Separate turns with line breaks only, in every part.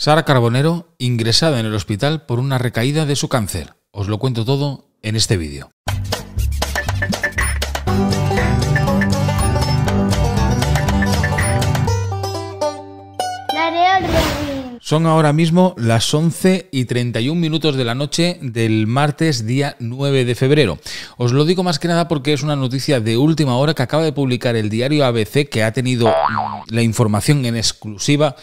Sara Carbonero ingresada en el hospital por una recaída de su cáncer. Os lo cuento todo en este vídeo. Son ahora mismo las 11 y 31 minutos de la noche del martes día 9 de febrero. Os lo digo más que nada porque es una noticia de última hora que acaba de publicar el diario ABC que ha tenido la información en exclusiva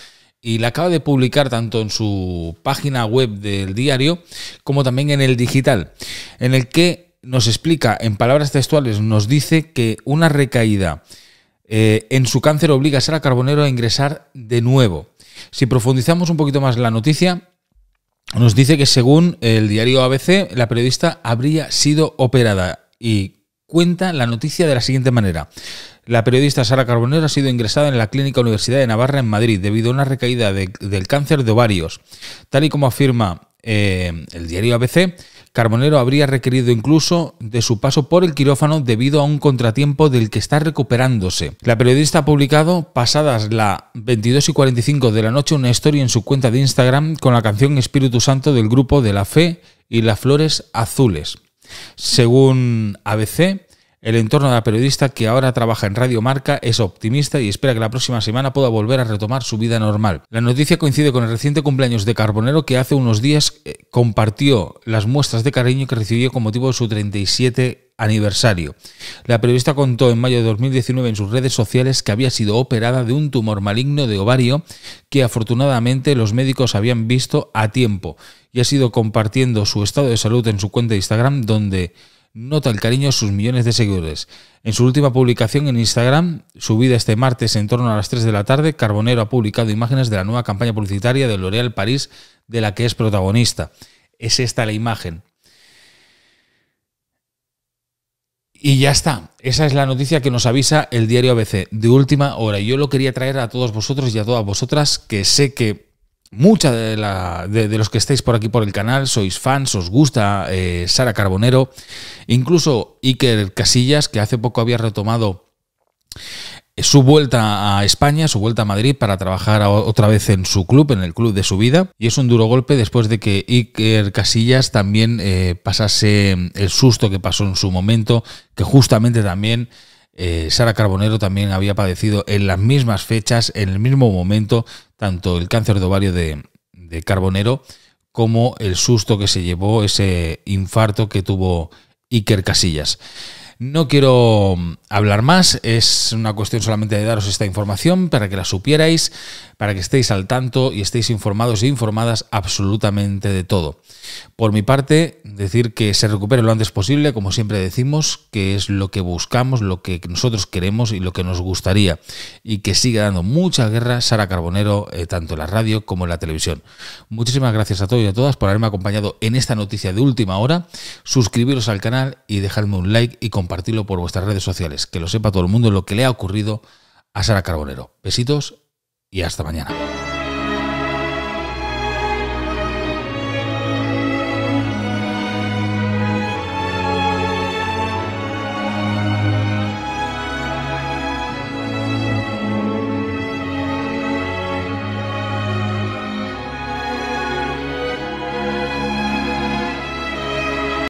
y la acaba de publicar tanto en su página web del diario como también en el digital, en el que nos explica en palabras textuales, nos dice que una recaída eh, en su cáncer obliga a Sara Carbonero a ingresar de nuevo. Si profundizamos un poquito más la noticia, nos dice que según el diario ABC, la periodista habría sido operada y cuenta la noticia de la siguiente manera. La periodista Sara Carbonero ha sido ingresada en la Clínica Universidad de Navarra en Madrid debido a una recaída del cáncer de ovarios. Tal y como afirma eh, el diario ABC, Carbonero habría requerido incluso de su paso por el quirófano debido a un contratiempo del que está recuperándose. La periodista ha publicado, pasadas las 22 y 45 de la noche, una historia en su cuenta de Instagram con la canción Espíritu Santo del grupo de la Fe y las Flores Azules. Según ABC, el entorno de la periodista que ahora trabaja en Radio Marca es optimista y espera que la próxima semana pueda volver a retomar su vida normal. La noticia coincide con el reciente cumpleaños de Carbonero que hace unos días eh, compartió las muestras de cariño que recibió con motivo de su 37 aniversario. La periodista contó en mayo de 2019 en sus redes sociales que había sido operada de un tumor maligno de ovario que afortunadamente los médicos habían visto a tiempo y ha sido compartiendo su estado de salud en su cuenta de Instagram donde nota el cariño de sus millones de seguidores. En su última publicación en Instagram, subida este martes en torno a las 3 de la tarde, Carbonero ha publicado imágenes de la nueva campaña publicitaria de L'Oréal París de la que es protagonista. Es esta la imagen. Y ya está. Esa es la noticia que nos avisa el diario ABC de última hora. Y Yo lo quería traer a todos vosotros y a todas vosotras que sé que Muchas de, de, los que estáis por aquí por el canal sois fans, os gusta eh, Sara Carbonero, incluso Iker Casillas, que hace poco había retomado eh, su vuelta a España, su vuelta a Madrid para trabajar otra vez en su club, en el club de su vida. Y es un duro golpe después de que Iker Casillas también eh, pasase mm, el susto que pasó en su momento, que justamente también eh, Sara Carbonero también había padecido en las mismas fechas, en el mismo momento, tanto el cáncer de ovario de, de Carbonero como el susto que se llevó, ese infarto que tuvo Iker Casillas. No quiero hablar más, es una cuestión solamente de daros esta información para que la supierais, para que estéis al tanto y estéis informados e informadas absolutamente de todo. Por mi parte, decir que se recupere lo antes posible, como siempre decimos, que es lo que buscamos, lo que nosotros queremos y lo que nos gustaría, y que siga dando mucha guerra Sara Carbonero, eh, tanto en la radio como en la televisión. Muchísimas gracias a todos y a todas por haberme acompañado en esta noticia de última hora. Suscribiros al canal y dejadme un like y compartirlo por vuestras redes sociales que lo sepa todo el mundo lo que le ha ocurrido a Sara Carbonero. Besitos y hasta mañana.